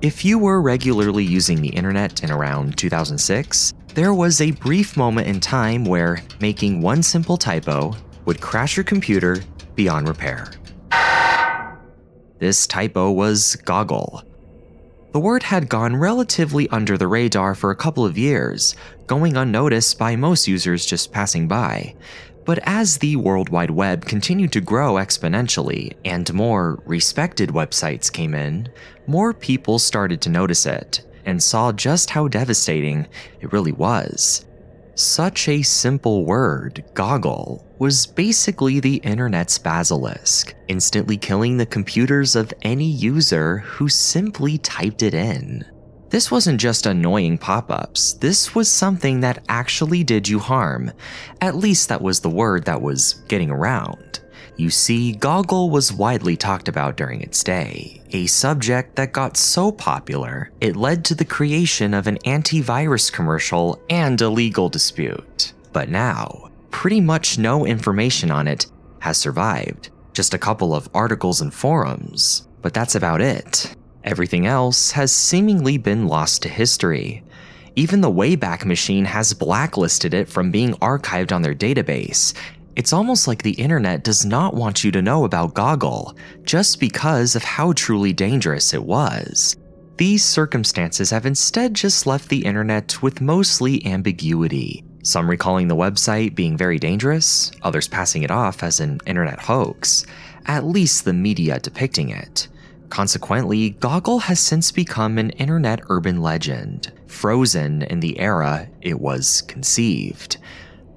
If you were regularly using the internet in around 2006, there was a brief moment in time where making one simple typo would crash your computer beyond repair. This typo was goggle. The word had gone relatively under the radar for a couple of years, going unnoticed by most users just passing by. But as the World Wide Web continued to grow exponentially and more respected websites came in, more people started to notice it and saw just how devastating it really was. Such a simple word, goggle, was basically the internet's basilisk, instantly killing the computers of any user who simply typed it in. This wasn't just annoying pop-ups, this was something that actually did you harm. At least that was the word that was getting around. You see, Goggle was widely talked about during its day, a subject that got so popular, it led to the creation of an antivirus commercial and a legal dispute. But now, pretty much no information on it has survived, just a couple of articles and forums, but that's about it. Everything else has seemingly been lost to history. Even the Wayback Machine has blacklisted it from being archived on their database. It's almost like the internet does not want you to know about Goggle, just because of how truly dangerous it was. These circumstances have instead just left the internet with mostly ambiguity, some recalling the website being very dangerous, others passing it off as an internet hoax, at least the media depicting it. Consequently, Goggle has since become an internet urban legend, frozen in the era it was conceived.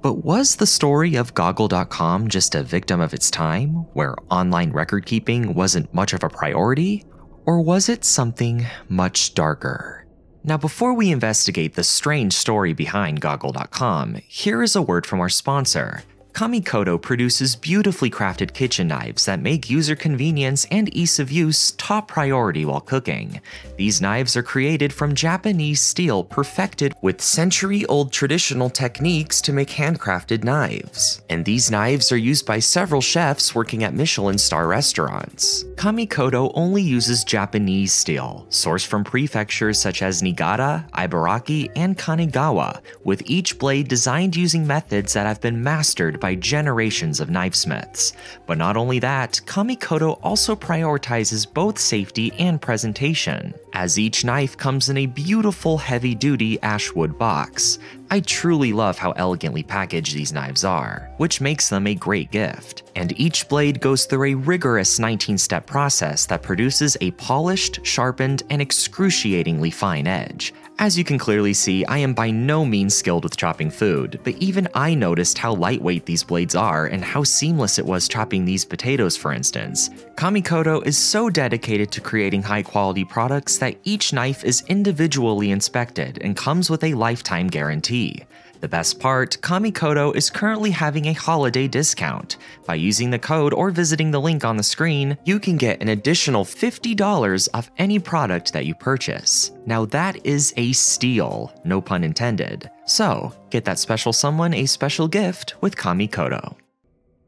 But was the story of Goggle.com just a victim of its time, where online record keeping wasn't much of a priority? Or was it something much darker? Now, before we investigate the strange story behind Goggle.com, here is a word from our sponsor. Kamikoto produces beautifully crafted kitchen knives that make user convenience and ease of use top priority while cooking. These knives are created from Japanese steel perfected with century-old traditional techniques to make handcrafted knives. And these knives are used by several chefs working at Michelin star restaurants. Kamikoto only uses Japanese steel, sourced from prefectures such as Niigata, Ibaraki, and Kanagawa. with each blade designed using methods that have been mastered by by generations of knivesmiths. But not only that, Kamikoto also prioritizes both safety and presentation, as each knife comes in a beautiful heavy-duty ashwood box. I truly love how elegantly packaged these knives are, which makes them a great gift. And each blade goes through a rigorous 19-step process that produces a polished, sharpened, and excruciatingly fine edge, as you can clearly see, I am by no means skilled with chopping food, but even I noticed how lightweight these blades are and how seamless it was chopping these potatoes for instance. Kamikoto is so dedicated to creating high quality products that each knife is individually inspected and comes with a lifetime guarantee. The best part, Kamikoto is currently having a holiday discount. By using the code or visiting the link on the screen, you can get an additional $50 off any product that you purchase. Now that is a steal, no pun intended. So, get that special someone a special gift with Kamikoto.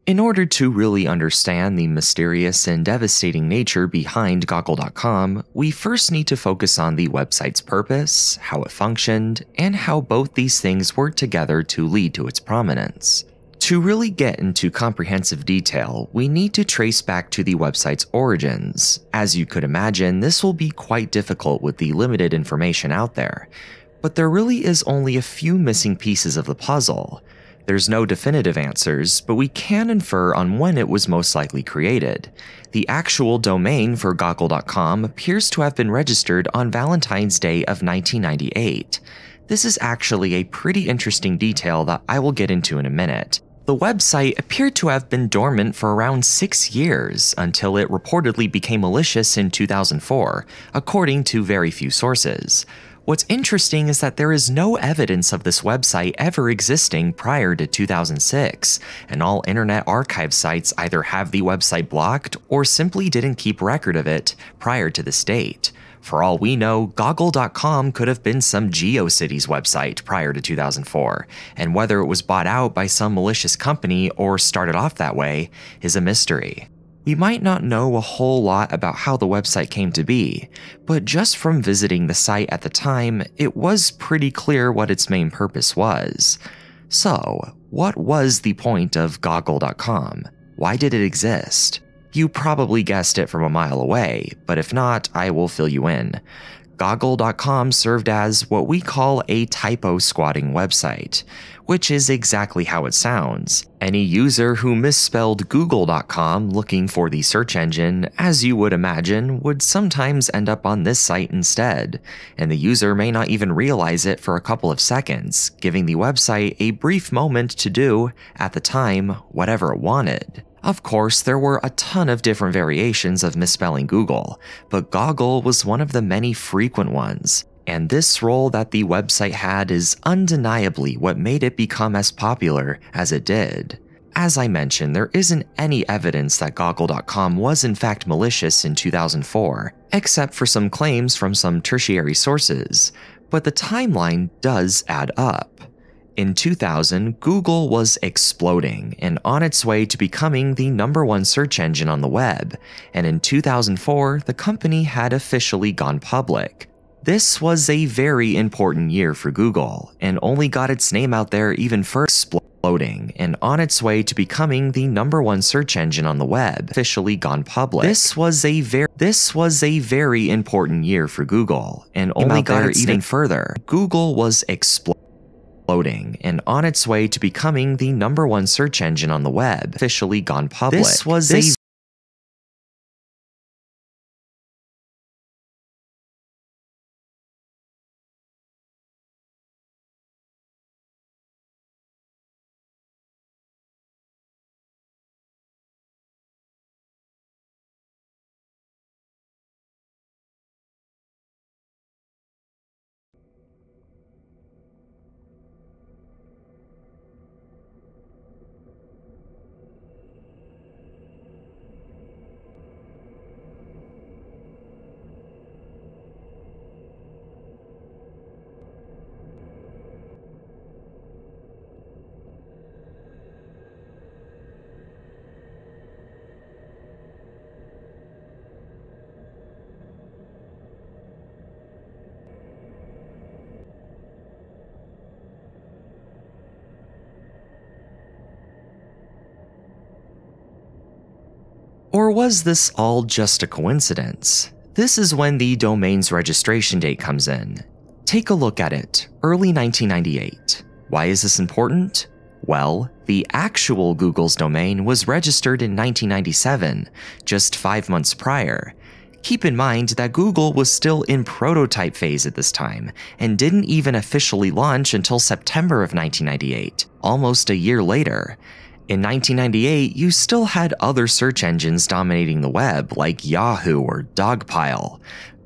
In order to really understand the mysterious and devastating nature behind Goggle.com, we first need to focus on the website's purpose, how it functioned, and how both these things worked together to lead to its prominence. To really get into comprehensive detail, we need to trace back to the website's origins. As you could imagine, this will be quite difficult with the limited information out there. But there really is only a few missing pieces of the puzzle. There's no definitive answers, but we can infer on when it was most likely created. The actual domain for goggle.com appears to have been registered on Valentine's Day of 1998. This is actually a pretty interesting detail that I will get into in a minute. The website appeared to have been dormant for around six years until it reportedly became malicious in 2004, according to very few sources. What's interesting is that there is no evidence of this website ever existing prior to 2006, and all Internet Archive sites either have the website blocked or simply didn't keep record of it prior to this date. For all we know, Goggle.com could have been some GeoCities website prior to 2004, and whether it was bought out by some malicious company or started off that way is a mystery. We might not know a whole lot about how the website came to be, but just from visiting the site at the time, it was pretty clear what its main purpose was. So, what was the point of Goggle.com? Why did it exist? You probably guessed it from a mile away, but if not, I will fill you in. Goggle.com served as what we call a typo squatting website, which is exactly how it sounds. Any user who misspelled Google.com looking for the search engine, as you would imagine, would sometimes end up on this site instead, and the user may not even realize it for a couple of seconds, giving the website a brief moment to do, at the time, whatever it wanted. Of course, there were a ton of different variations of misspelling Google, but goggle was one of the many frequent ones. And this role that the website had is undeniably what made it become as popular as it did. As I mentioned, there isn't any evidence that Goggle.com was in fact malicious in 2004, except for some claims from some tertiary sources, but the timeline does add up. In 2000, Google was exploding and on its way to becoming the number one search engine on the web, and in 2004, the company had officially gone public. This was a very important year for Google, and only got its name out there even further exploding, and on its way to becoming the number one search engine on the web, officially gone public. This was a very this was a very important year for Google, and only got its even further. Google was exploding exploding and on its way to becoming the number one search engine on the web, officially gone public. This was this Or was this all just a coincidence? This is when the domain's registration date comes in. Take a look at it, early 1998. Why is this important? Well, the actual Google's domain was registered in 1997, just five months prior. Keep in mind that Google was still in prototype phase at this time and didn't even officially launch until September of 1998, almost a year later. In 1998, you still had other search engines dominating the web like Yahoo or Dogpile.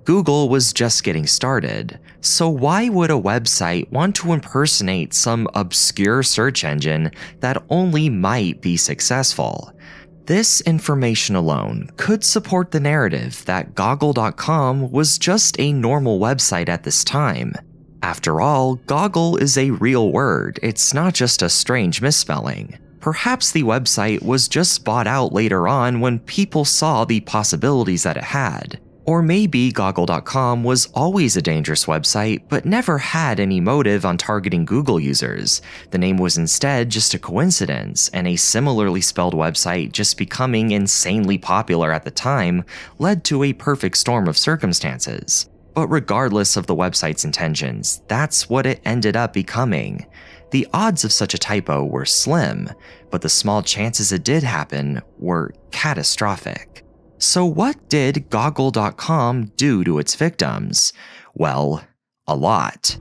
Google was just getting started. So, why would a website want to impersonate some obscure search engine that only might be successful? This information alone could support the narrative that Goggle.com was just a normal website at this time. After all, goggle is a real word, it's not just a strange misspelling. Perhaps the website was just bought out later on when people saw the possibilities that it had. Or maybe Goggle.com was always a dangerous website, but never had any motive on targeting Google users. The name was instead just a coincidence, and a similarly spelled website just becoming insanely popular at the time led to a perfect storm of circumstances. But regardless of the website's intentions, that's what it ended up becoming. The odds of such a typo were slim, but the small chances it did happen were catastrophic. So, what did Goggle.com do to its victims? Well, a lot.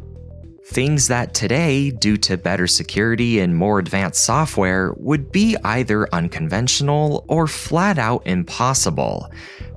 Things that today, due to better security and more advanced software, would be either unconventional or flat out impossible.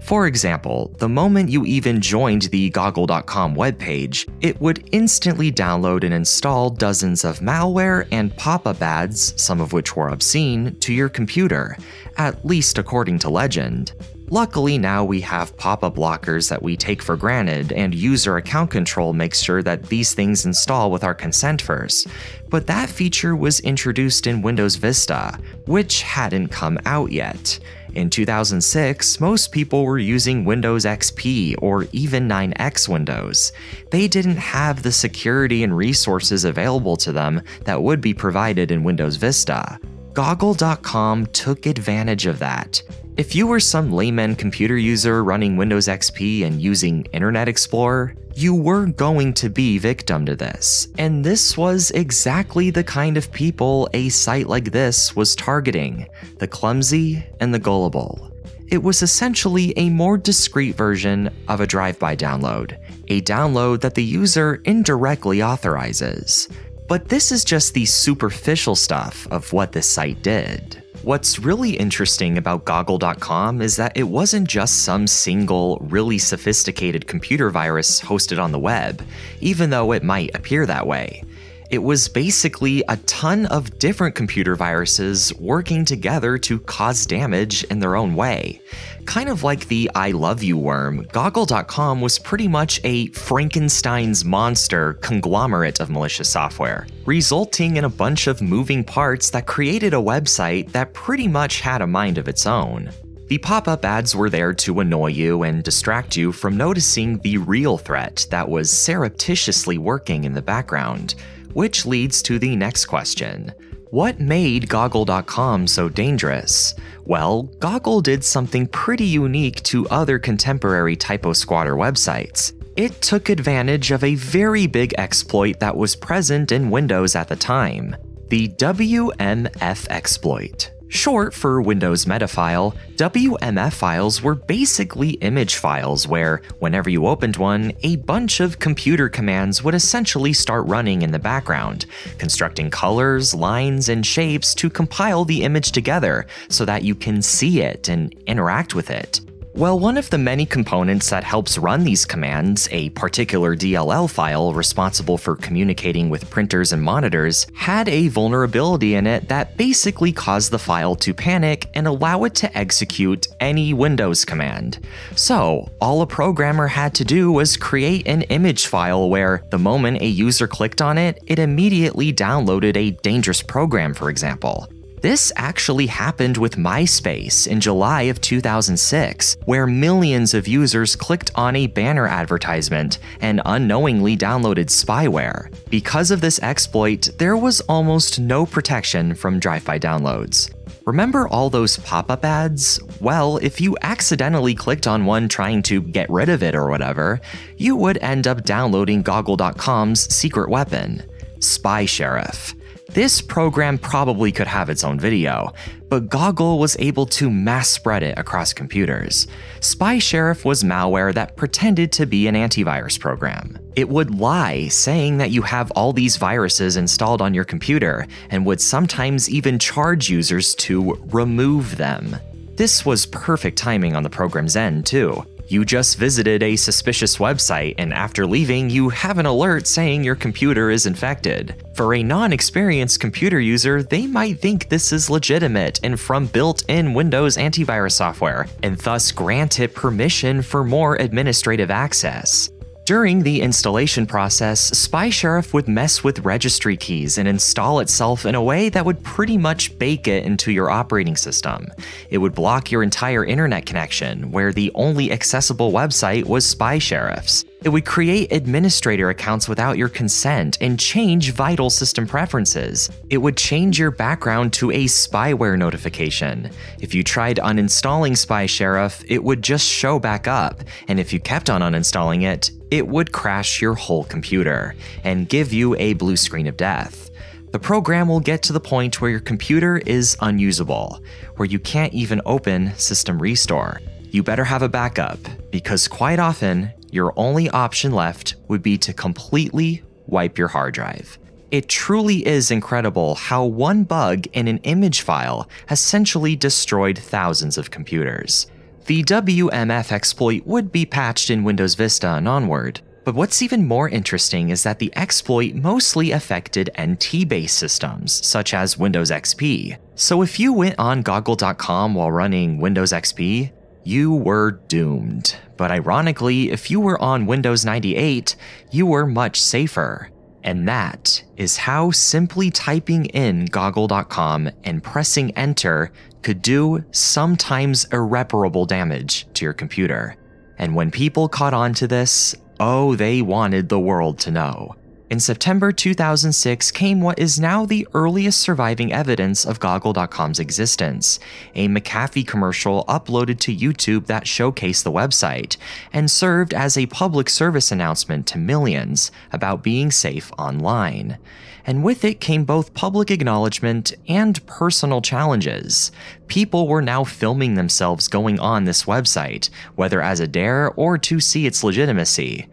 For example, the moment you even joined the goggle.com webpage, it would instantly download and install dozens of malware and pop up ads, some of which were obscene, to your computer, at least according to legend. Luckily, now we have pop up blockers that we take for granted, and user account control makes sure that these things install with our consent first. But that feature was introduced in Windows Vista, which hadn't come out yet. In 2006, most people were using Windows XP or even 9X Windows. They didn't have the security and resources available to them that would be provided in Windows Vista. Goggle.com took advantage of that if you were some layman computer user running Windows XP and using Internet Explorer, you were going to be victim to this, and this was exactly the kind of people a site like this was targeting the clumsy and the gullible. It was essentially a more discreet version of a drive by download, a download that the user indirectly authorizes. But this is just the superficial stuff of what this site did. What's really interesting about Goggle.com is that it wasn't just some single, really sophisticated computer virus hosted on the web, even though it might appear that way. It was basically a ton of different computer viruses working together to cause damage in their own way. Kind of like the I love you worm, Goggle.com was pretty much a Frankenstein's monster conglomerate of malicious software, resulting in a bunch of moving parts that created a website that pretty much had a mind of its own. The pop up ads were there to annoy you and distract you from noticing the real threat that was surreptitiously working in the background. Which leads to the next question. What made Goggle.com so dangerous? Well, Goggle did something pretty unique to other contemporary typo squatter websites. It took advantage of a very big exploit that was present in Windows at the time the WMF exploit. Short for Windows Metafile, WMF files were basically image files where, whenever you opened one, a bunch of computer commands would essentially start running in the background, constructing colors, lines, and shapes to compile the image together so that you can see it and interact with it. Well, one of the many components that helps run these commands, a particular DLL file responsible for communicating with printers and monitors, had a vulnerability in it that basically caused the file to panic and allow it to execute any Windows command. So, all a programmer had to do was create an image file where, the moment a user clicked on it, it immediately downloaded a dangerous program, for example. This actually happened with MySpace in July of 2006, where millions of users clicked on a banner advertisement and unknowingly downloaded spyware. Because of this exploit, there was almost no protection from drive-by downloads. Remember all those pop-up ads? Well, if you accidentally clicked on one trying to get rid of it or whatever, you would end up downloading Goggle.com's secret weapon, Spy Sheriff. This program probably could have its own video, but Goggle was able to mass spread it across computers. Spy Sheriff was malware that pretended to be an antivirus program. It would lie, saying that you have all these viruses installed on your computer, and would sometimes even charge users to remove them. This was perfect timing on the program's end, too, you just visited a suspicious website, and after leaving, you have an alert saying your computer is infected. For a non experienced computer user, they might think this is legitimate and from built in Windows antivirus software, and thus grant it permission for more administrative access. During the installation process, Spy Sheriff would mess with registry keys and install itself in a way that would pretty much bake it into your operating system. It would block your entire internet connection, where the only accessible website was Spy Sheriff's. It would create administrator accounts without your consent and change vital system preferences. It would change your background to a spyware notification. If you tried uninstalling Spy Sheriff, it would just show back up, and if you kept on uninstalling it, it would crash your whole computer and give you a blue screen of death. The program will get to the point where your computer is unusable, where you can't even open System Restore. You better have a backup, because quite often, your only option left would be to completely wipe your hard drive. It truly is incredible how one bug in an image file essentially destroyed thousands of computers. The WMF exploit would be patched in Windows Vista and onward, but what's even more interesting is that the exploit mostly affected NT-based systems, such as Windows XP. So if you went on goggle.com while running Windows XP, you were doomed. But ironically, if you were on Windows 98, you were much safer. And that is how simply typing in goggle.com and pressing enter could do sometimes irreparable damage to your computer. And when people caught on to this, oh, they wanted the world to know. In September 2006 came what is now the earliest surviving evidence of Goggle.com's existence, a McAfee commercial uploaded to YouTube that showcased the website and served as a public service announcement to millions about being safe online and with it came both public acknowledgement and personal challenges. People were now filming themselves going on this website, whether as a dare or to see its legitimacy.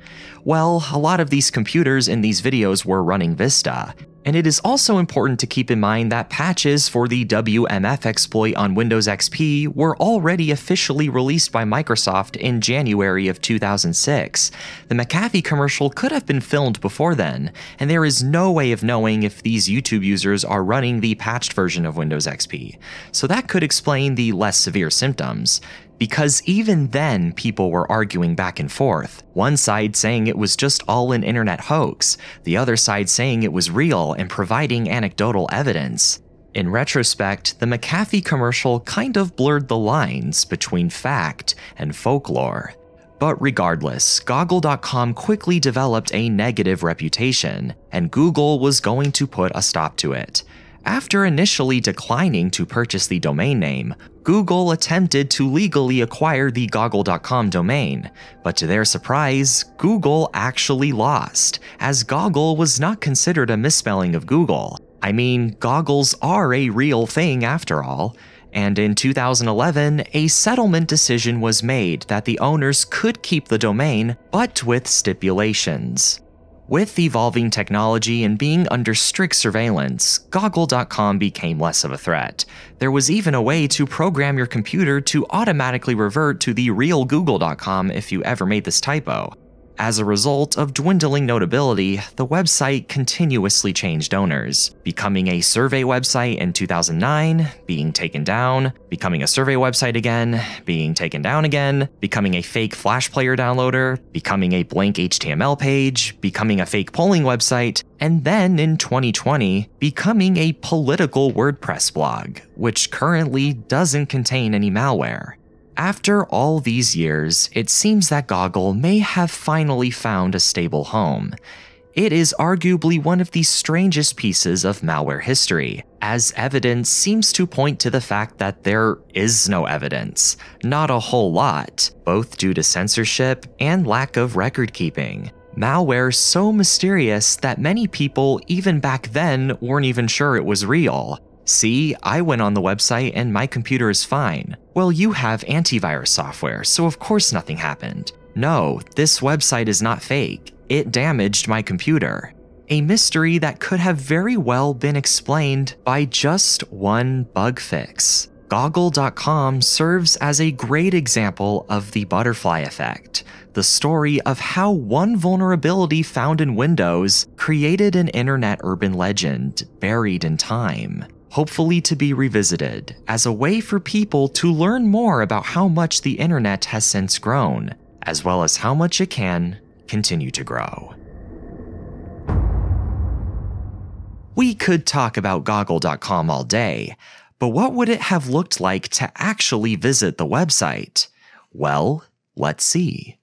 Well, a lot of these computers in these videos were running Vista, and it is also important to keep in mind that patches for the WMF exploit on Windows XP were already officially released by Microsoft in January of 2006. The McAfee commercial could have been filmed before then, and there is no way of knowing if these YouTube users are running the patched version of Windows XP. So that could explain the less severe symptoms because even then people were arguing back and forth. One side saying it was just all an internet hoax, the other side saying it was real and providing anecdotal evidence. In retrospect, the McAfee commercial kind of blurred the lines between fact and folklore. But regardless, Goggle.com quickly developed a negative reputation, and Google was going to put a stop to it. After initially declining to purchase the domain name, Google attempted to legally acquire the Goggle.com domain, but to their surprise, Google actually lost, as Goggle was not considered a misspelling of Google. I mean, goggles are a real thing after all. And in 2011, a settlement decision was made that the owners could keep the domain, but with stipulations. With evolving technology and being under strict surveillance, Goggle.com became less of a threat. There was even a way to program your computer to automatically revert to the real Google.com if you ever made this typo. As a result of dwindling notability, the website continuously changed owners, becoming a survey website in 2009, being taken down, becoming a survey website again, being taken down again, becoming a fake Flash player downloader, becoming a blank HTML page, becoming a fake polling website, and then in 2020, becoming a political WordPress blog, which currently doesn't contain any malware. After all these years, it seems that Goggle may have finally found a stable home. It is arguably one of the strangest pieces of malware history, as evidence seems to point to the fact that there is no evidence, not a whole lot, both due to censorship and lack of record keeping. Malware so mysterious that many people, even back then, weren't even sure it was real, See, I went on the website and my computer is fine. Well, you have antivirus software, so of course nothing happened. No, this website is not fake. It damaged my computer. A mystery that could have very well been explained by just one bug fix. Goggle.com serves as a great example of the butterfly effect, the story of how one vulnerability found in Windows created an internet urban legend buried in time hopefully to be revisited as a way for people to learn more about how much the internet has since grown, as well as how much it can continue to grow. We could talk about goggle.com all day, but what would it have looked like to actually visit the website? Well, let's see.